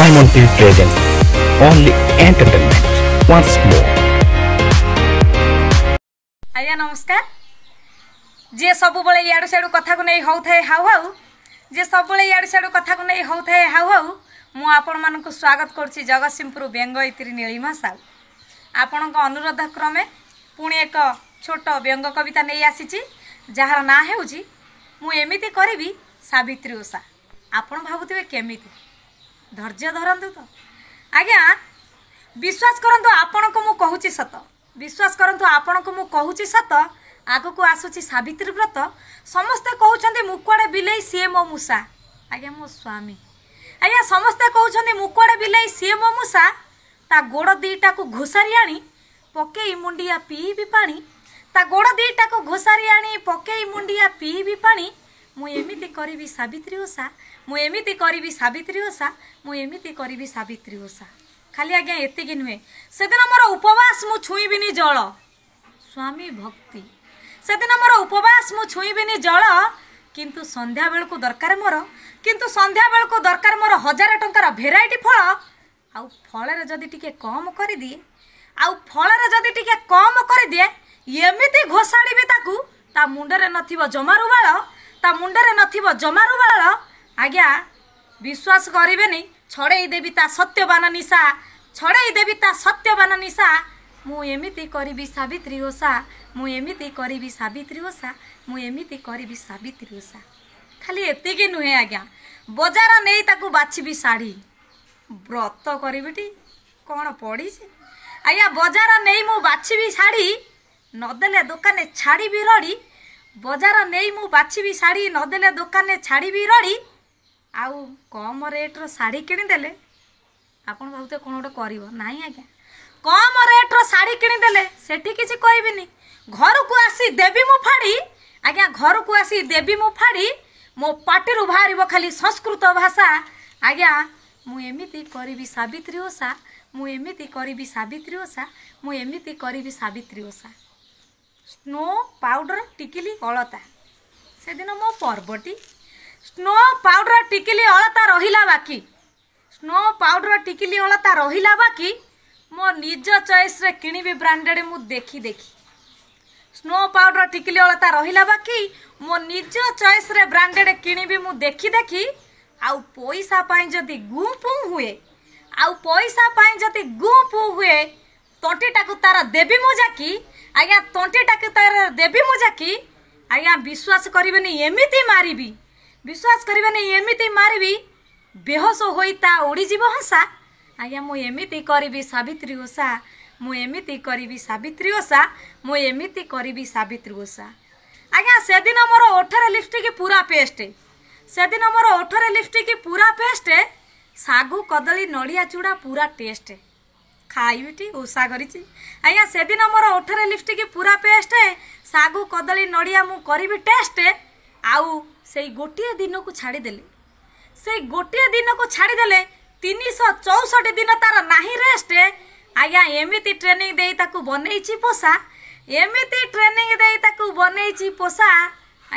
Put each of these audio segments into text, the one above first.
Simon P. presents only entertainment once more. ଆଜ୍ଞା ନମସ୍କାର ଯିଏ ସବୁବେଳେ ଇଆଡ଼ୁ ସିଆଡ଼ୁ କଥାକୁ ନେଇ ହେଉଥାଏ ହାଉ ହାଉ ଯିଏ ସବୁବେଳେ ଇଆଡ଼ୁ ସିଆଡ଼ୁ କଥାକୁ ନେଇ ହେଉଥାଏ ହାଉ ହାଉ ମୁଁ ଆପଣମାନଙ୍କୁ ସ୍ୱାଗତ କରୁଛି ଜଗତସିଂହପୁର ବ୍ୟଙ୍ଗୟିତ୍ରୀ ନୀଳିମା ସାହୁ ଆପଣଙ୍କ ଅନୁରୋଧ କ୍ରମେ ପୁଣି ଏକ ଛୋଟ ବ୍ୟଙ୍ଗ କବିତା ନେଇ ଆସିଛି ଯାହାର ନାଁ ହେଉଛି ମୁଁ ଏମିତି କରିବି ସାବିତ୍ରୀ ଓଷା ଆପଣ ଭାବୁଥିବେ କେମିତି ଧୈର୍ଯ୍ୟ ଧରନ୍ତୁ ତ ଆଜ୍ଞା ବିଶ୍ୱାସ କରନ୍ତୁ ଆପଣଙ୍କୁ ମୁଁ କହୁଛି ସତ ବିଶ୍ୱାସ କରନ୍ତୁ ଆପଣଙ୍କୁ ମୁଁ କହୁଛି ସତ ଆଗକୁ ଆସୁଛି ସାବିତ୍ରୀ ବ୍ରତ ସମସ୍ତେ କହୁଛନ୍ତି ମୁଁ କୁଆଡ଼େ ବିଲେଇ ସିଏ ମୋ ମୂଷା ଆଜ୍ଞା ମୋ ସ୍ୱାମୀ ଆଜ୍ଞା ସମସ୍ତେ କହୁଛନ୍ତି ମୁଁ କୁଆଡ଼େ ବିଲେଇ ସିଏ ମୋ ମୂଷା ତା ଗୋଡ଼ ଦୁଇଟାକୁ ଘୋଷାରି ଆଣି ପକେଇ ମୁଣ୍ଡିଆ ପିଇବି ପାଣି ତା ଗୋଡ଼ ଦୁଇଟାକୁ ଘୋଷାରି ଆଣି ପକେଇ ମୁଣ୍ଡିଆ ପିଇବି ପାଣି ମୁଁ ଏମିତି କରିବି ସାବିତ୍ରୀ ଓଷା ମୁଁ ଏମିତି କରିବି ସାବିତ୍ରୀ ଓଷା ମୁଁ ଏମିତି କରିବି ସାବିତ୍ରୀ ଓଷା ଖାଲି ଆଜ୍ଞା ଏତିକି ନୁହେଁ ସେଦିନ ମୋର ଉପବାସ ମୁଁ ଛୁଇଁବିନି ଜଳ ସ୍ୱାମୀ ଭକ୍ତି ସେଦିନ ମୋର ଉପବାସ ମୁଁ ଛୁଇଁବିନି ଜଳ କିନ୍ତୁ ସନ୍ଧ୍ୟାବେଳକୁ ଦରକାର ମୋର କିନ୍ତୁ ସନ୍ଧ୍ୟାବେଳକୁ ଦରକାର ମୋର ହଜାର ଟଙ୍କାର ଭେରାଇଟି ଫଳ ଆଉ ଫଳରେ ଯଦି ଟିକେ କମ୍ କରିଦିଏ ଆଉ ଫଳରେ ଯଦି ଟିକେ କମ୍ କରିଦିଏ ଏମିତି ଘୋଷାଡ଼ିବି ତାକୁ ତା ମୁଣ୍ଡରେ ନଥିବ ଜମାରୁବାଳ ତା ମୁଣ୍ଡରେ ନଥିବ ଜମାରୁ ବାଳ ଆଜ୍ଞା ବିଶ୍ୱାସ କରିବେନି ଛଡ଼େଇ ଦେବି ତା ସତ୍ୟବାନ ନିଶା ଛଡ଼େଇ ଦେବି ତା ସତ୍ୟବାନ ନିଶା ମୁଁ ଏମିତି କରିବି ସାବିତ୍ରୀ ଓଷା ମୁଁ ଏମିତି କରିବି ସାବିତ୍ରୀ ଓଷା ମୁଁ ଏମିତି କରିବି ସାବିତ୍ରୀ ଓଷା ଖାଲି ଏତିକି ନୁହେଁ ଆଜ୍ଞା ବଜାର ନେଇ ତାକୁ ବାଛିବି ଶାଢ଼ୀ ବ୍ରତ କରିବିଟି କ'ଣ ପଡ଼ିଛି ଆଜ୍ଞା ବଜାର ନେଇ ମୁଁ ବାଛିବି ଶାଢ଼ୀ ନଦେଲେ ଦୋକାନେ ଛାଡ଼ିବି ରଡ଼ି ବଜାର ନେଇ ମୁଁ ବାଛିବି ଶାଢ଼ୀ ନଦେଲେ ଦୋକାନରେ ଛାଡ଼ିବି ରଡ଼ି ଆଉ କମ ରେଟ୍ର ଶାଢ଼ୀ କିଣିଦେଲେ ଆପଣ ଭାବୁଥିବେ କ'ଣ ଗୋଟେ କରିବ ନାହିଁ ଆଜ୍ଞା କମ ରେଟ୍ର ଶାଢ଼ୀ କିଣିଦେଲେ ସେଠି କିଛି କହିବିନି ଘରକୁ ଆସି ଦେବି ମୁଁ ଫାଡ଼ି ଆଜ୍ଞା ଘରକୁ ଆସି ଦେବି ମୁଁ ଫାଡ଼ି ମୋ ପାଟିରୁ ବାହାରିବ ଖାଲି ସଂସ୍କୃତ ଭାଷା ଆଜ୍ଞା ମୁଁ ଏମିତି କରିବି ସାବିତ୍ରୀ ଓଷା ମୁଁ ଏମିତି କରିବି ସାବିତ୍ରୀ ଓଷା ମୁଁ ଏମିତି କରିବି ସାବିତ୍ରୀ ଓଷା ସ୍ନୋ ପାଉଡ଼ର ଟିକିଲି ଅଳତା ସେଦିନ ମୋ ପର୍ବଟି ସ୍ନୋ ପାଉଡ଼ର ଟିକିଲି ଅଳତା ରହିଲା ବାକି ସ୍ନୋ ପାଉଡ଼ର ଟିକିଲି ଅଳତା ରହିଲା ବାକି ମୋ ନିଜ ଚଏସ୍ରେ କିଣିବି ବ୍ରାଣ୍ଡେଡ଼୍ ମୁଁ ଦେଖି ଦେଖି ସ୍ନୋ ପାଉଡ଼ର ଟିକିଲି ଅଳତା ରହିଲା ବାକି ମୋ ନିଜ ଚଏସ୍ରେ ବ୍ରାଣ୍ଡେଡ଼୍ କିଣିବି ମୁଁ ଦେଖି ଦେଖି ଆଉ ପଇସା ପାଇଁ ଯଦି ଗୁଁ ହୁଏ ଆଉ ପଇସା ପାଇଁ ଯଦି ଗୁଁ ହୁଏ ତଣ୍ଟିଟାକୁ ତାର ଦେବି ମୁଁ ଯାକି ଆଜ୍ଞା ତଣ୍ଟିଟାକୁ ତାର ଦେବି ମୁଁ ଯାକି ଆଜ୍ଞା ବିଶ୍ୱାସ କରିବେନି ଏମିତି ମାରିବି ବିଶ୍ୱାସ କରିବେନି ଏମିତି ମାରିବି ବେହସ ହୋଇ ତା ଉଡ଼ିଯିବ ହଂସା ଆଜ୍ଞା ମୁଁ ଏମିତି କରିବି ସାବିତ୍ରୀ ଓଷା ମୁଁ ଏମିତି କରିବି ସାବିତ୍ରୀ ଓଷା ମୁଁ ଏମିତି କରିବି ସାବିତ୍ରୀ ଓଷା ଆଜ୍ଞା ସେଦିନ ମୋର ଓଠରେ ଲିପଷ୍ଟିକ୍ ପୁରା ପେଷ୍ଟ ସେଦିନ ମୋର ଓଠରେ ଲିପଷ୍ଟିକ୍ ପୁରା ପେଷ୍ଟ ଶାଗୁ କଦଳୀ ନଡ଼ିଆ ଚୁଡ଼ା ପୁରା ଟେଷ୍ଟ ଖାଇବିଟି ଓଷା କରିଛି ଆଜ୍ଞା ସେଦିନ ମୋର ଓଠରେ ଲିପଷ୍ଟିକ୍ ପୁରା ପେଷ୍ଟ ଶାଗୁ କଦଳୀ ନଡ଼ିଆ ମୁଁ କରିବି ଟେଷ୍ଟ ଆଉ ସେଇ ଗୋଟିଏ ଦିନକୁ ଛାଡ଼ିଦେଲି ସେଇ ଗୋଟିଏ ଦିନକୁ ଛାଡ଼ିଦେଲେ ତିନିଶହ ଚଉଷଠି ଦିନ ତାର ନାହିଁ ରେଷ୍ଟ ଆଜ୍ଞା ଏମିତି ଟ୍ରେନିଂ ଦେଇ ତାକୁ ବନେଇଛି ପୋଷା ଏମିତି ଟ୍ରେନିଂ ଦେଇ ତାକୁ ବନେଇଛି ପୋଷା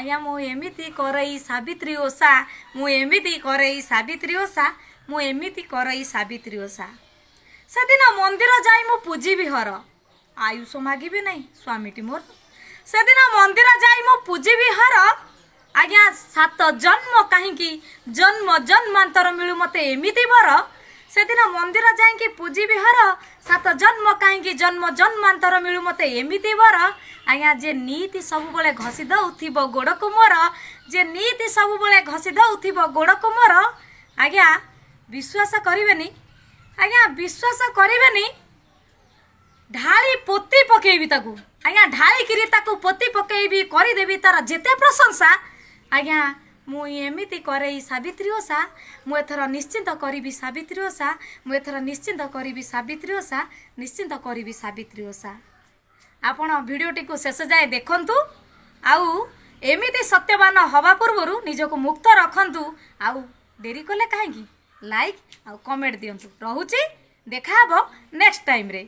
ଆଜ୍ଞା ମୁଁ ଏମିତି କରେଇ ସାବିତ୍ରୀ ଓଷା ମୁଁ ଏମିତି କରେଇ ସାବିତ୍ରୀ ଓଷା ମୁଁ ଏମିତି କରେଇ ସାବିତ୍ରୀ ଓଷା ସେଦିନ ମନ୍ଦିର ଯାଇ ମୁଁ ପୂଜିବି ହର ଆୟୁଷ ମାଗିବି ନାହିଁ ସ୍ୱାମୀଟି ମୋର ସେଦିନ ମନ୍ଦିର ଯାଇ ମୁଁ ପୂଜିବି ହର ଆଜ୍ଞା ସାତ ଜନ୍ମ କାହିଁକି ଜନ୍ମ ଜନ୍ମାନ୍ତର ମିଳୁ ମୋତେ ଏମିତି ବର ସେଦିନ ମନ୍ଦିର ଯାଇକି ପୂଜିବି ହର ସାତ ଜନ୍ମ କାହିଁକି ଜନ୍ମ ଜନ୍ମାନ୍ତର ମିଳୁ ମୋତେ ଏମିତି ବର ଆଜ୍ଞା ଯେ ନୀତି ସବୁବେଳେ ଘଷି ଦେଉଥିବ ଗୋଡ଼କୁ ମୋର ଯେ ନୀତି ସବୁବେଳେ ଘଷି ଦେଉଥିବ ଗୋଡ଼କୁ ମୋର ଆଜ୍ଞା ବିଶ୍ୱାସ କରିବେନି ଆଜ୍ଞା ବିଶ୍ୱାସ କରିବେନି ଢାଳି ପୋତି ପକେଇବି ତାକୁ ଆଜ୍ଞା ଢାଳିକିରି ତାକୁ ପୋତି ପକେଇବି କରିଦେବି ତାର ଯେତେ ପ୍ରଶଂସା ଆଜ୍ଞା ମୁଁ ଏମିତି କରେଇ ସାବିତ୍ରୀ ଓଷା ମୁଁ ଏଥର ନିଶ୍ଚିନ୍ତ କରିବି ସାବିତ୍ରୀ ଓଷା ମୁଁ ଏଥର ନିଶ୍ଚିନ୍ତ କରିବି ସାବିତ୍ରୀ ଓଷା ନିଶ୍ଚିନ୍ତ କରିବି ସାବିତ୍ରୀ ଓଷା ଆପଣ ଭିଡ଼ିଓଟିକୁ ଶେଷ ଯାଏ ଦେଖନ୍ତୁ ଆଉ ଏମିତି ସତ୍ୟବାନ ହେବା ପୂର୍ବରୁ ନିଜକୁ ମୁକ୍ତ ରଖନ୍ତୁ ଆଉ ଡେରି କଲେ କାହିଁକି ଲାଇକ୍ ଆଉ କମେଣ୍ଟ ଦିଅନ୍ତୁ ରହୁଛି ଦେଖା ହେବ ନେକ୍ସଟ ଟାଇମ୍ରେ